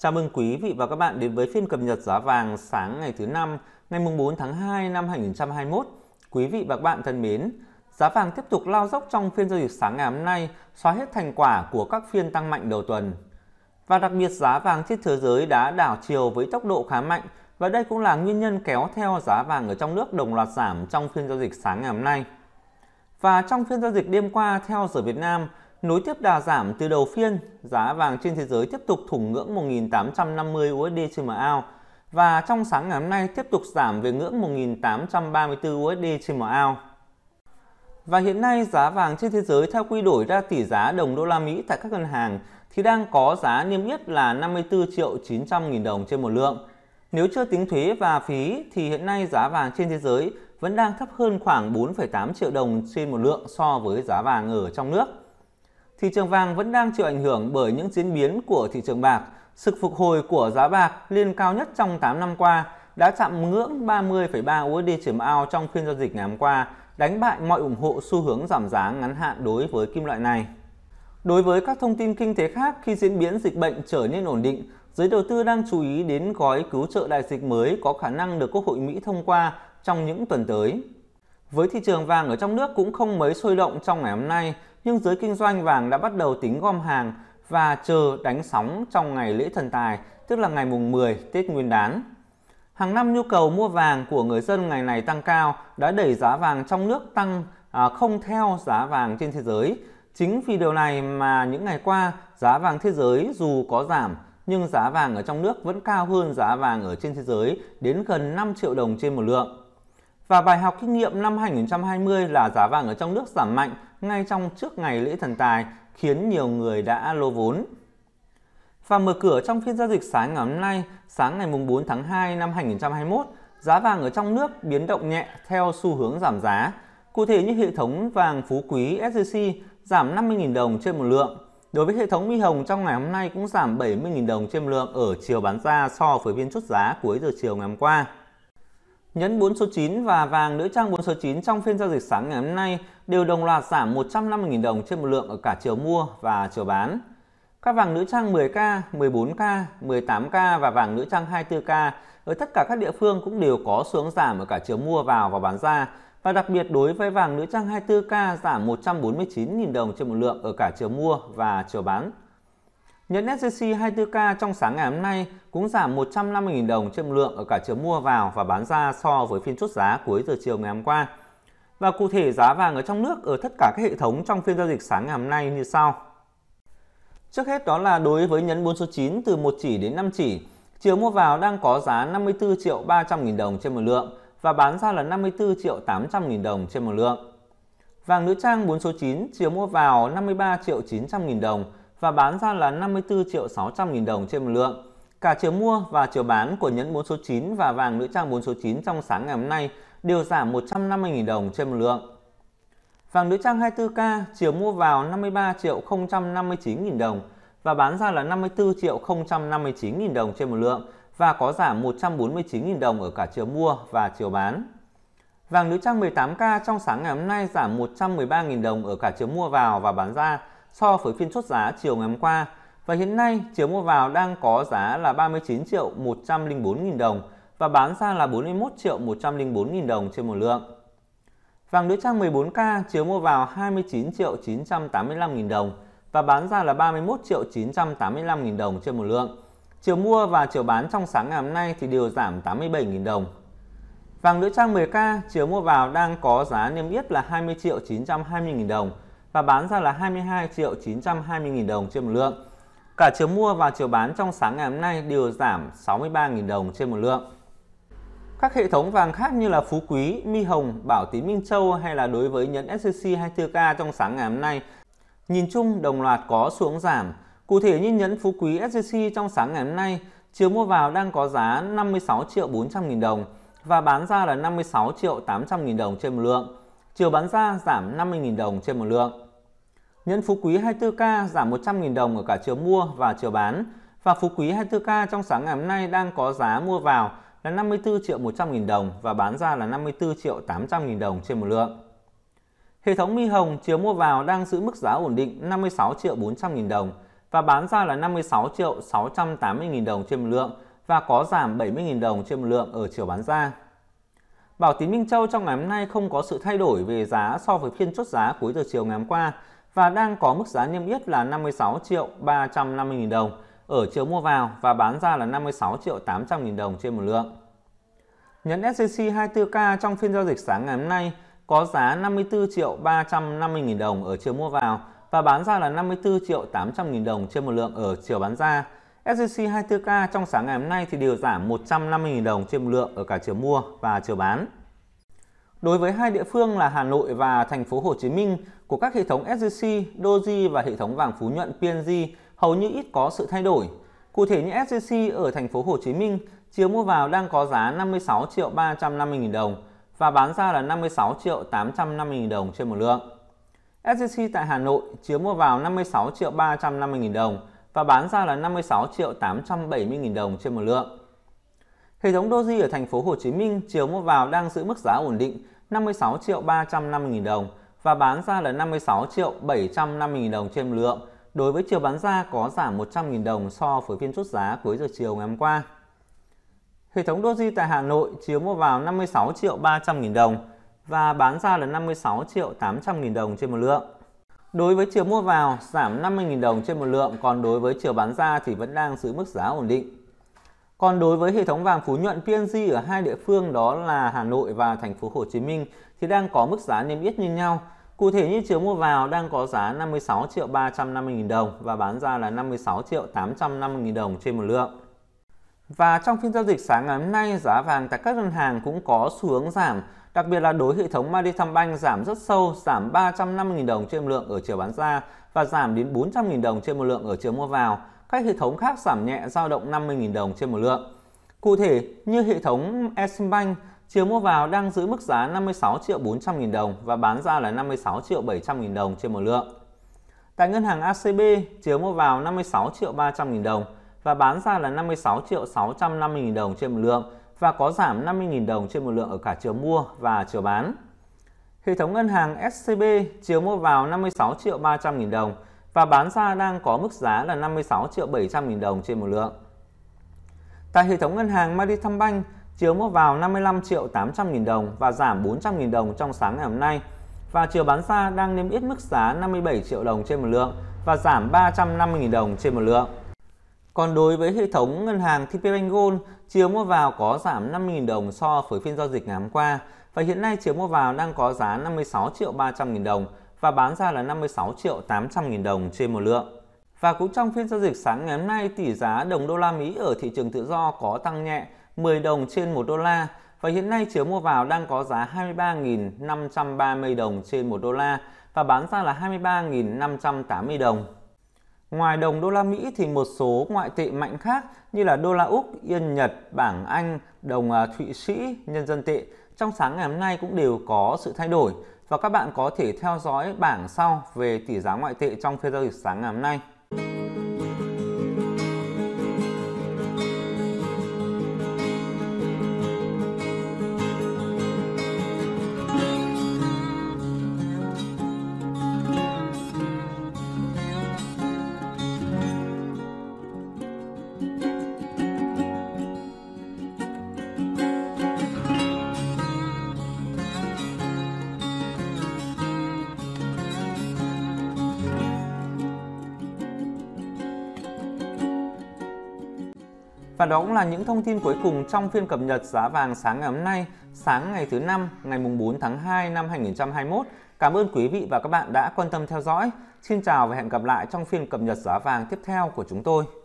Chào mừng quý vị và các bạn đến với phiên cập nhật giá vàng sáng ngày thứ năm, ngày 4 tháng 2 năm 2021. Quý vị và các bạn thân mến, giá vàng tiếp tục lao dốc trong phiên giao dịch sáng ngày hôm nay, xóa hết thành quả của các phiên tăng mạnh đầu tuần. Và đặc biệt giá vàng trên thế giới đã đảo chiều với tốc độ khá mạnh và đây cũng là nguyên nhân kéo theo giá vàng ở trong nước đồng loạt giảm trong phiên giao dịch sáng ngày hôm nay. Và trong phiên giao dịch đêm qua theo giờ Việt Nam, Nối tiếp đà giảm từ đầu phiên, giá vàng trên thế giới tiếp tục thủng ngưỡng 1.850 USD trên một ao và trong sáng ngày hôm nay tiếp tục giảm về ngưỡng 1.834 USD trên một ao. Và hiện nay giá vàng trên thế giới theo quy đổi ra tỷ giá đồng đô la Mỹ tại các ngân hàng thì đang có giá niêm yết là 54 triệu 900 nghìn đồng trên một lượng. Nếu chưa tính thuế và phí thì hiện nay giá vàng trên thế giới vẫn đang thấp hơn khoảng 4,8 triệu đồng trên một lượng so với giá vàng ở trong nước thị trường vàng vẫn đang chịu ảnh hưởng bởi những diễn biến của thị trường bạc. Sự phục hồi của giá bạc lên cao nhất trong 8 năm qua đã chạm ngưỡng 30,3 USD trên ounce trong phiên giao dịch ngày hôm qua, đánh bại mọi ủng hộ xu hướng giảm giá ngắn hạn đối với kim loại này. Đối với các thông tin kinh tế khác, khi diễn biến dịch bệnh trở nên ổn định, giới đầu tư đang chú ý đến gói cứu trợ đại dịch mới có khả năng được Quốc hội Mỹ thông qua trong những tuần tới. Với thị trường vàng ở trong nước cũng không mấy sôi động trong ngày hôm nay, nhưng giới kinh doanh vàng đã bắt đầu tính gom hàng và chờ đánh sóng trong ngày lễ thần tài, tức là ngày mùng 10 Tết Nguyên đán. Hàng năm nhu cầu mua vàng của người dân ngày này tăng cao đã đẩy giá vàng trong nước tăng à, không theo giá vàng trên thế giới. Chính vì điều này mà những ngày qua giá vàng thế giới dù có giảm nhưng giá vàng ở trong nước vẫn cao hơn giá vàng ở trên thế giới đến gần 5 triệu đồng trên một lượng. Và bài học kinh nghiệm năm 2020 là giá vàng ở trong nước giảm mạnh ngay trong trước ngày lễ thần tài khiến nhiều người đã lô vốn. Và mở cửa trong phiên giao dịch sáng ngày hôm nay, sáng ngày 4 tháng 2 năm 2021, giá vàng ở trong nước biến động nhẹ theo xu hướng giảm giá. Cụ thể như hệ thống vàng phú quý SJC giảm 50.000 đồng trên một lượng. Đối với hệ thống mi hồng trong ngày hôm nay cũng giảm 70.000 đồng trên một lượng ở chiều bán ra so với phiên chốt giá cuối giờ chiều ngày hôm qua nhấn 4 số 9 và vàng nữ trang 4 số 9 trong phiên giao dịch sáng ngày hôm nay đều đồng loạt giảm 150.000 đồng trên một lượng ở cả chiều mua và chiều bán. Các vàng nữ trang 10K, 14K, 18K và vàng nữ trang 24K ở tất cả các địa phương cũng đều có xuống giảm ở cả chiều mua vào và bán ra. Và đặc biệt đối với vàng nữ trang 24K giảm 149.000 đồng trên một lượng ở cả chiều mua và chiều bán. Nhẫn SJC 24K trong sáng ngày hôm nay cũng giảm 150.000 đồng trên lượng ở cả chiều mua vào và bán ra so với phiên chốt giá cuối giờ chiều ngày hôm qua. Và cụ thể giá vàng ở trong nước ở tất cả các hệ thống trong phiên giao dịch sáng ngày hôm nay như sau. Trước hết đó là đối với nhẫn 4 số 9 từ 1 chỉ đến 5 chỉ, chiều mua vào đang có giá 54 triệu 300 000 đồng trên một lượng và bán ra là 54 triệu 800 000 đồng trên một lượng. Vàng nữ trang 4 số 9 chiều mua vào 53 triệu 900 000 đồng và bán ra là 54 triệu 600 nghìn đồng trên một lượng. Cả chiều mua và chiều bán của nhẫn 4 số 9 và vàng nữ trang 4 số 9 trong sáng ngày hôm nay đều giảm 150.000 đồng trên một lượng. Vàng nữ trang 24K chiều mua vào 53 triệu 059 nghìn đồng và bán ra là 54 triệu 059 nghìn đồng trên một lượng và có giảm 149 nghìn đồng ở cả chiều mua và chiều bán. Vàng nữ trang 18K trong sáng ngày hôm nay giảm 113 nghìn đồng ở cả chiều mua vào và bán ra so với phiên chốt giá chiều ngày hôm qua và hiện nay chiều mua vào đang có giá là 39 triệu 104 nghìn đồng và bán ra là 41 triệu 104 nghìn đồng trên một lượng. Vàng nữ trang 14K chiều mua vào 29 triệu 985 nghìn đồng và bán ra là 31 triệu 985 nghìn đồng trên một lượng. Chiều mua và chiều bán trong sáng ngày hôm nay thì đều giảm 87 nghìn đồng. Vàng nữ trang 10K chiều mua vào đang có giá niêm yết là 20 triệu 920 nghìn đồng và bán ra là 22 triệu 920 000 đồng trên một lượng. Cả chiều mua và chiều bán trong sáng ngày hôm nay đều giảm 63 000 đồng trên một lượng. Các hệ thống vàng khác như là Phú Quý, Mi Hồng, Bảo Tín Minh Châu hay là đối với nhẫn SCC 24K trong sáng ngày hôm nay, nhìn chung đồng loạt có xuống giảm. Cụ thể như nhẫn Phú Quý SCC trong sáng ngày hôm nay, chiều mua vào đang có giá 56 triệu 400 nghìn đồng và bán ra là 56 triệu 800 nghìn đồng trên một lượng chiều bán ra giảm 50.000 đồng trên một lượng. Nhẫn Phú Quý 24K giảm 100.000 đồng ở cả chiều mua và chiều bán và Phú Quý 24K trong sáng ngày hôm nay đang có giá mua vào là 54 triệu 100 nghìn đồng và bán ra là 54 triệu 800 nghìn đồng trên một lượng. Hệ thống Mi Hồng chiều mua vào đang giữ mức giá ổn định 56 triệu 400 nghìn đồng và bán ra là 56 triệu 680 nghìn đồng trên một lượng và có giảm 70 nghìn đồng trên một lượng ở chiều bán ra. Bảo tín Minh Châu trong ngày hôm nay không có sự thay đổi về giá so với phiên chốt giá cuối giờ chiều ngày hôm qua và đang có mức giá niêm yết là 56 triệu 350 nghìn đồng ở chiều mua vào và bán ra là 56 triệu 800 nghìn đồng trên một lượng. Nhấn SJC 24K trong phiên giao dịch sáng ngày hôm nay có giá 54 triệu 350 nghìn đồng ở chiều mua vào và bán ra là 54 triệu 800 nghìn đồng trên một lượng ở chiều bán ra. SJC 24K trong sáng ngày hôm nay thì đều giảm 150.000 đồng trên một lượng ở cả chiều mua và chiều bán. Đối với hai địa phương là Hà Nội và thành phố Hồ Chí Minh của các hệ thống SJC, Doji và hệ thống vàng phú nhuận PNG hầu như ít có sự thay đổi. Cụ thể như SJC ở thành phố Hồ Chí Minh, chiều mua vào đang có giá 56 triệu 350 000 đồng và bán ra là 56 triệu 850 000 đồng trên một lượng. SJC tại Hà Nội chiều mua vào 56 triệu 350 000 đồng và bán ra là 56 triệu 870 nghìn đồng trên một lượng. Hệ thống Doji ở thành phố Hồ Chí Minh chiều mua vào đang giữ mức giá ổn định 56 triệu 350 nghìn đồng và bán ra là 56 triệu 750 nghìn đồng trên một lượng. Đối với chiều bán ra có giảm 100 nghìn đồng so với phiên chốt giá cuối giờ chiều ngày hôm qua. Hệ thống Doji tại Hà Nội chiều mua vào 56 triệu 300 nghìn đồng và bán ra là 56 triệu 800 nghìn đồng trên một lượng. Đối với chiều mua vào, giảm 50.000 đồng trên một lượng, còn đối với chiều bán ra thì vẫn đang giữ mức giá ổn định. Còn đối với hệ thống vàng Phú Nhuận PNG ở hai địa phương đó là Hà Nội và thành phố Hồ Chí Minh thì đang có mức giá niêm yết như nhau. Cụ thể như chiều mua vào đang có giá 56 triệu 350 nghìn đồng và bán ra là 56 triệu 850 nghìn đồng trên một lượng. Và trong phiên giao dịch sáng ngày hôm nay, giá vàng tại các ngân hàng cũng có xu hướng giảm Đặc biệt là đối hệ thống Madicombank giảm rất sâu, giảm 350.000 đồng trên một lượng ở chiều bán ra và giảm đến 400.000 đồng trên một lượng ở chiều mua vào. Các hệ thống khác giảm nhẹ dao động 50.000 đồng trên một lượng. Cụ thể, như hệ thống Eximbank chiều mua vào đang giữ mức giá 56 triệu 400 000 đồng và bán ra là 56 triệu 700 000 đồng trên một lượng. Tại ngân hàng ACB, chiều mua vào 56 triệu 300 000 đồng và bán ra là 56 triệu 650 nghìn đồng trên một lượng và có giảm 50.000 đồng trên một lượng ở cả chiều mua và chiều bán. Hệ thống ngân hàng SCB chiều mua vào 56 triệu 300 nghìn đồng và bán ra đang có mức giá là 56 triệu 700 nghìn đồng trên một lượng. Tại hệ thống ngân hàng Madicombank chiều mua vào 55 triệu 800 nghìn đồng và giảm 400 nghìn đồng trong sáng ngày hôm nay và chiều bán ra đang niêm yết mức giá 57 triệu đồng trên một lượng và giảm 350 nghìn đồng trên một lượng. Còn đối với hệ thống ngân hàng TPBank Gold, chiều mua vào có giảm 5.000 đồng so với phiên giao dịch ngày hôm qua và hiện nay chiều mua vào đang có giá 56 triệu 300 000 đồng và bán ra là 56 triệu 800 000 đồng trên một lượng. Và cũng trong phiên giao dịch sáng ngày hôm nay, tỷ giá đồng đô la Mỹ ở thị trường tự do có tăng nhẹ 10 đồng trên 1 đô la và hiện nay chiều mua vào đang có giá 23.530 đồng trên 1 đô la và bán ra là 23.580 đồng. Ngoài đồng đô la Mỹ thì một số ngoại tệ mạnh khác như là đô la Úc, Yên Nhật, bảng Anh, đồng à, Thụy Sĩ, nhân dân tệ trong sáng ngày hôm nay cũng đều có sự thay đổi và các bạn có thể theo dõi bảng sau về tỷ giá ngoại tệ trong phiên giao dịch sáng ngày hôm nay. Và đó cũng là những thông tin cuối cùng trong phiên cập nhật giá vàng sáng ngày hôm nay, sáng ngày thứ năm, ngày mùng 4 tháng 2 năm 2021. Cảm ơn quý vị và các bạn đã quan tâm theo dõi. Xin chào và hẹn gặp lại trong phiên cập nhật giá vàng tiếp theo của chúng tôi.